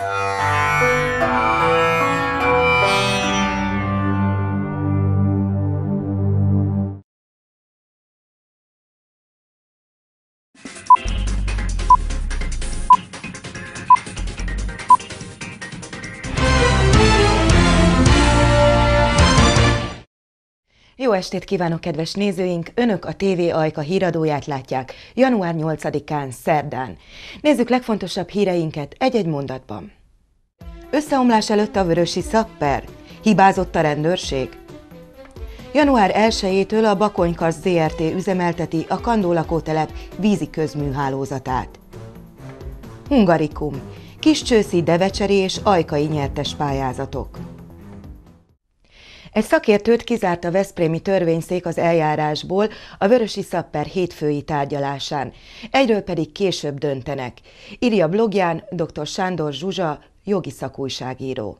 Música Jó estét kívánok, kedves nézőink! Önök a TV Ajka híradóját látják január 8-án, szerdán. Nézzük legfontosabb híreinket egy-egy mondatban. Összeomlás előtt a vörösi szapper. Hibázott a rendőrség. Január 1-től a Bakonykasz ZRT üzemelteti a Kandó lakótelep vízi közműhálózatát. Hungarikum. Kiscsőszi devecseri és ajkai nyertes pályázatok. Egy szakértőt kizárt a Veszprémi törvényszék az eljárásból a Vörösi Szapper hétfői tárgyalásán. Egyről pedig később döntenek. Írja blogján dr. Sándor Zsuzsa, jogi szakújságíró.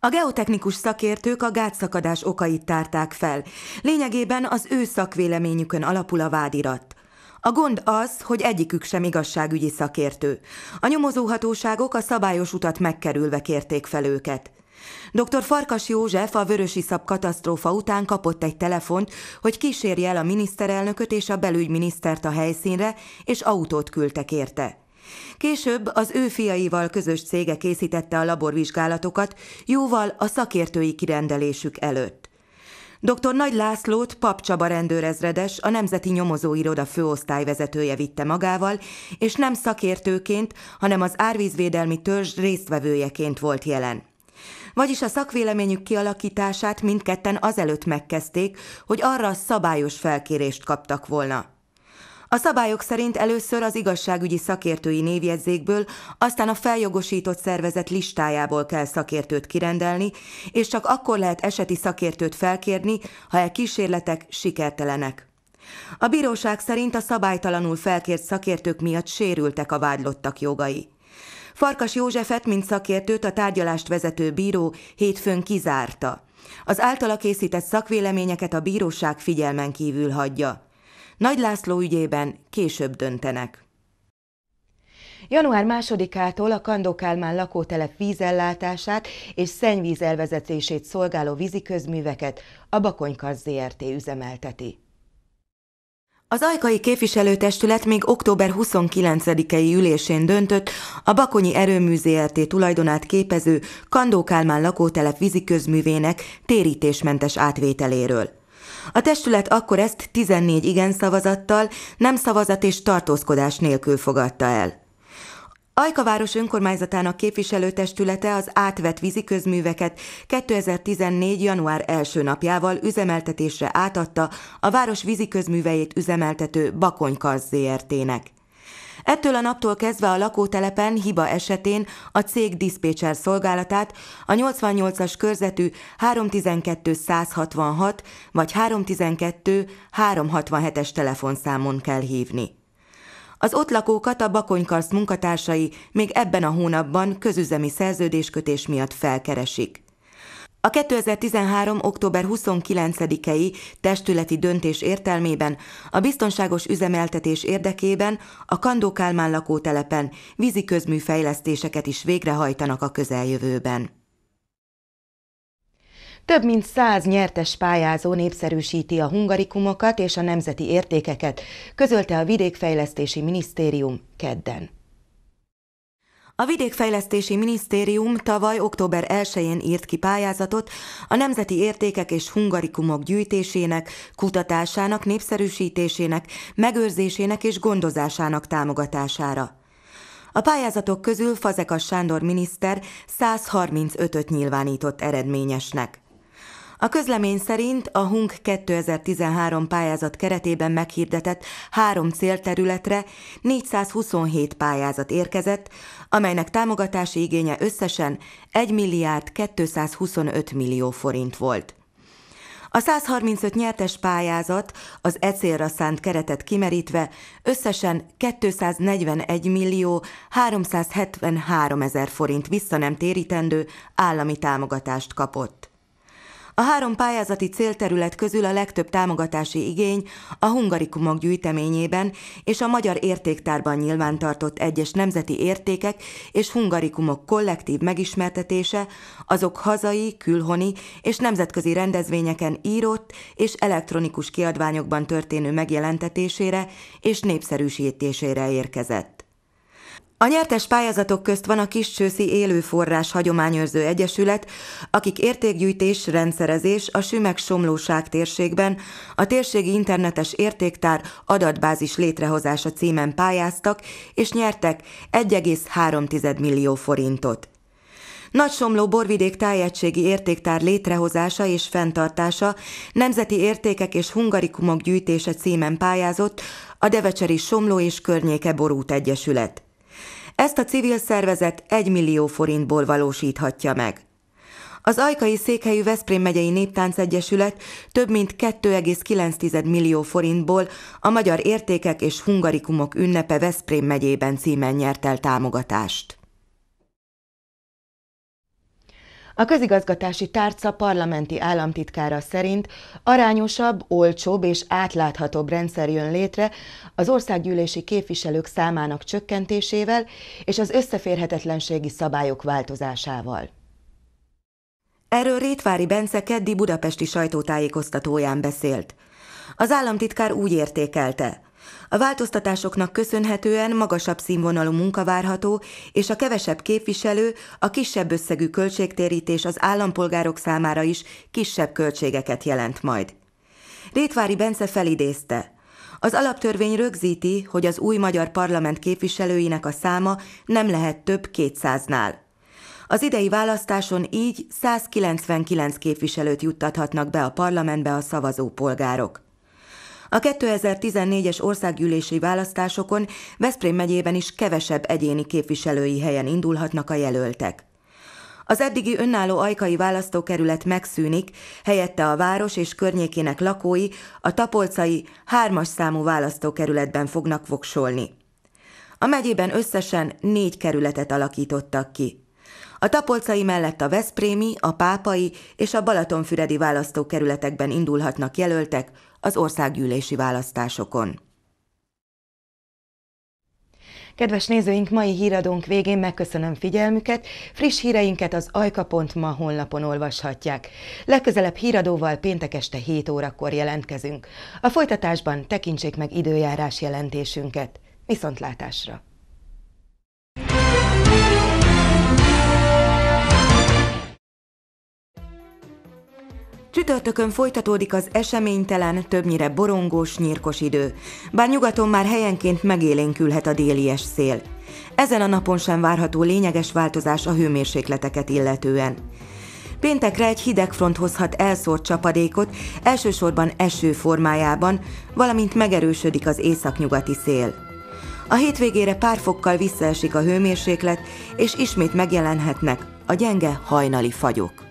A geotechnikus szakértők a gátszakadás okait tárták fel. Lényegében az ő szakvéleményükön alapul a vádirat. A gond az, hogy egyikük sem igazságügyi szakértő. A nyomozóhatóságok a szabályos utat megkerülve kérték fel őket. Dr. Farkas József a Vörösi Szab katasztrófa után kapott egy telefont, hogy kísérje el a miniszterelnököt és a belügyminisztert a helyszínre, és autót küldtek érte. Később az ő fiaival közös cége készítette a laborvizsgálatokat, jóval a szakértői kirendelésük előtt. Dr. Nagy Lászlót Pap Csaba rendőrezredes, a Nemzeti Nyomozóiroda főosztályvezetője vitte magával, és nem szakértőként, hanem az árvízvédelmi törzs résztvevőjeként volt jelen vagyis a szakvéleményük kialakítását mindketten azelőtt megkezdték, hogy arra szabályos felkérést kaptak volna. A szabályok szerint először az igazságügyi szakértői névjegyzékből, aztán a feljogosított szervezet listájából kell szakértőt kirendelni, és csak akkor lehet eseti szakértőt felkérni, ha e kísérletek sikertelenek. A bíróság szerint a szabálytalanul felkért szakértők miatt sérültek a vádlottak jogai. Farkas Józsefet, mint szakértőt a tárgyalást vezető bíró hétfőn kizárta. Az általa készített szakvéleményeket a bíróság figyelmen kívül hagyja. Nagy László ügyében később döntenek. Január 2-ától a Kandokálmán lakótelep vízellátását és szennyvíz elvezetését szolgáló víziközműveket a Bakonykas ZRT üzemelteti. Az Ajkai Képviselőtestület még október 29-i ülésén döntött a Bakonyi Erőmű ZRT tulajdonát képező Kandó Kálmán lakótelep víziközművének térítésmentes átvételéről. A testület akkor ezt 14 igen szavazattal, nem szavazat és tartózkodás nélkül fogadta el. Ajkaváros önkormányzatának képviselőtestülete az átvett közműveket 2014. január első napjával üzemeltetésre átadta a város vízi közműveit üzemeltető Bakonykaz ZRT-nek. Ettől a naptól kezdve a lakótelepen hiba esetén a cég diszpécser szolgálatát a 88-as körzetű 312 166 vagy 312 367-es telefonszámon kell hívni. Az ott lakókat a Bakonykarsz munkatársai még ebben a hónapban közüzemi szerződéskötés miatt felkeresik. A 2013. október 29-i testületi döntés értelmében a biztonságos üzemeltetés érdekében a Kandó Kálmán lakótelepen vízi közműfejlesztéseket is végrehajtanak a közeljövőben. Több mint száz nyertes pályázó népszerűsíti a hungarikumokat és a nemzeti értékeket, közölte a Vidékfejlesztési Minisztérium kedden. A Vidékfejlesztési Minisztérium tavaly október 1-én írt ki pályázatot a nemzeti értékek és hungarikumok gyűjtésének, kutatásának, népszerűsítésének, megőrzésének és gondozásának támogatására. A pályázatok közül Fazekas Sándor miniszter 135-öt nyilvánított eredményesnek. A közlemény szerint a HUNK 2013 pályázat keretében meghirdetett három célterületre 427 pályázat érkezett, amelynek támogatási igénye összesen 1 milliárd 225 millió forint volt. A 135 nyertes pályázat az ecr célra szánt keretet kimerítve összesen 241 millió 373 ezer forint visszanemtérítendő állami támogatást kapott. A három pályázati célterület közül a legtöbb támogatási igény a hungarikumok gyűjteményében és a magyar értéktárban nyilvántartott egyes nemzeti értékek és hungarikumok kollektív megismertetése, azok hazai, külhoni és nemzetközi rendezvényeken írott és elektronikus kiadványokban történő megjelentetésére és népszerűsítésére érkezett. A nyertes pályázatok közt van a Kiscsőszi Élőforrás Hagyományőrző Egyesület, akik értékgyűjtés, rendszerezés a Sümeg-Somlóság térségben a térségi internetes értéktár adatbázis létrehozása címen pályáztak, és nyertek 1,3 millió forintot. Nagy somló borvidék tájegységi értéktár létrehozása és fenntartása, nemzeti értékek és hungarikumok gyűjtése címen pályázott a Devecseri Somló és Környéke Borút Egyesület. Ezt a civil szervezet 1 millió forintból valósíthatja meg. Az Ajkai Székhelyű Veszprém megyei Néptánc Egyesület több mint 2,9 millió forintból a Magyar Értékek és Hungarikumok ünnepe Veszprém megyében címen nyert el támogatást. A közigazgatási tárca parlamenti államtitkára szerint arányosabb, olcsóbb és átláthatóbb rendszer jön létre az országgyűlési képviselők számának csökkentésével és az összeférhetetlenségi szabályok változásával. Erről Rétvári Bence keddi budapesti sajtótájékoztatóján beszélt. Az államtitkár úgy értékelte – a változtatásoknak köszönhetően magasabb színvonalú munka várható, és a kevesebb képviselő, a kisebb összegű költségtérítés az állampolgárok számára is kisebb költségeket jelent majd. Rétvári Bence felidézte – az alaptörvény rögzíti, hogy az új magyar parlament képviselőinek a száma nem lehet több 200-nál. Az idei választáson így 199 képviselőt juttathatnak be a parlamentbe a szavazó polgárok. A 2014-es országgyűlési választásokon Veszprém megyében is kevesebb egyéni képviselői helyen indulhatnak a jelöltek. Az eddigi önálló ajkai választókerület megszűnik, helyette a város és környékének lakói a tapolcai hármas számú választókerületben fognak voksolni. A megyében összesen négy kerületet alakítottak ki. A tapolcai mellett a Veszprémi, a Pápai és a Balatonfüredi választókerületekben indulhatnak jelöltek az országgyűlési választásokon. Kedves nézőink, mai híradónk végén megköszönöm figyelmüket, friss híreinket az ajka.ma honlapon olvashatják. Legközelebb híradóval péntek este 7 órakor jelentkezünk. A folytatásban tekintsék meg időjárás jelentésünket. Viszontlátásra! Csütörtökön folytatódik az eseménytelen, többnyire borongós, nyírkos idő, bár nyugaton már helyenként megélénkülhet a délies szél. Ezen a napon sem várható lényeges változás a hőmérsékleteket illetően. Péntekre egy hideg front hozhat elszórt csapadékot, elsősorban eső formájában, valamint megerősödik az északnyugati szél. A hétvégére pár fokkal visszaesik a hőmérséklet, és ismét megjelenhetnek a gyenge hajnali fagyok.